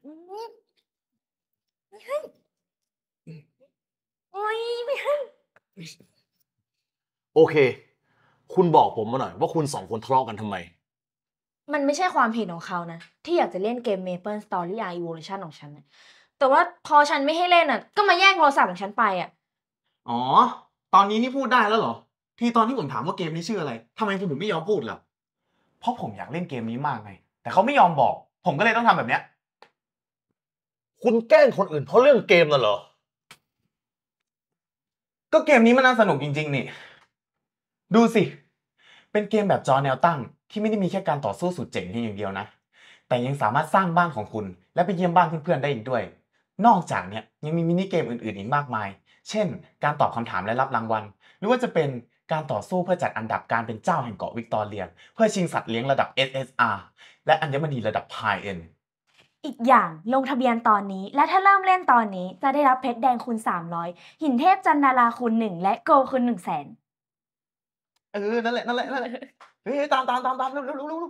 โอเค คุณบอกผมมาหน่อยว่าคุณสองคนทะเลาะกันทำไม มันไม่ใช่ความผิดของเขานะ ที่อยากจะเล่นเกม Maple Story Evolution ของฉันนะแต่ว่าพอฉันไม่ให้เล่นอ่ะ ก็มาแย่งโทรศัพท์ของฉันไปอ่ะ อ๋อ ตอนนี้นี่พูดได้แล้วเหรอที่ตอนที่ผมถามว่าเกมนี้ชื่ออะไรทำไมคุณถึงไม่ยอมพูดล่ะ เพราะผมอยากเล่นเกมนี้มากไงแต่เขาไม่ยอมบอก ผมก็เลยต้องทำแบบเนี้ยคุณแกล้งคนอื่นเพราะเรื่องเกมน่ะเหรอ ก็เกมนี้มันน่าสนุกจริงๆ นี่ ดูสิ เป็นเกมแบบจอแนวตั้ง ที่ไม่ได้มีแค่การต่อสู้สุดเจ๋งเพียงอย่างเดียวนะ แต่ยังสามารถสร้างบ้านของคุณและไปเยี่ยมบ้านเพื่อนๆ ได้อีกด้วย นอกจากเนี้ยยังมีมินิเกมอื่นๆ อีกมากมาย เช่น การตอบคำถามและรับรางวัล หรือว่าจะเป็นการต่อสู้เพื่อจัดอันดับการเป็นเจ้าแห่งเกาะวิกตอเรียเพื่อชิงสัตว์เลี้ยงระดับ SSR และอัญมณีระดับ High End อีกอย่างลงทะเบียนตอนนี้ และถ้าเริ่มเล่นตอนนี้จะได้รับเพชรแดงคูณ300 หินเทพจันนาราคูณ1 และโกคูณ1แสน เออ นั่นแหละ นั่นแหละนั่นแหละเฮ้ยตามตามตามตามเร็วเร็วเร็ว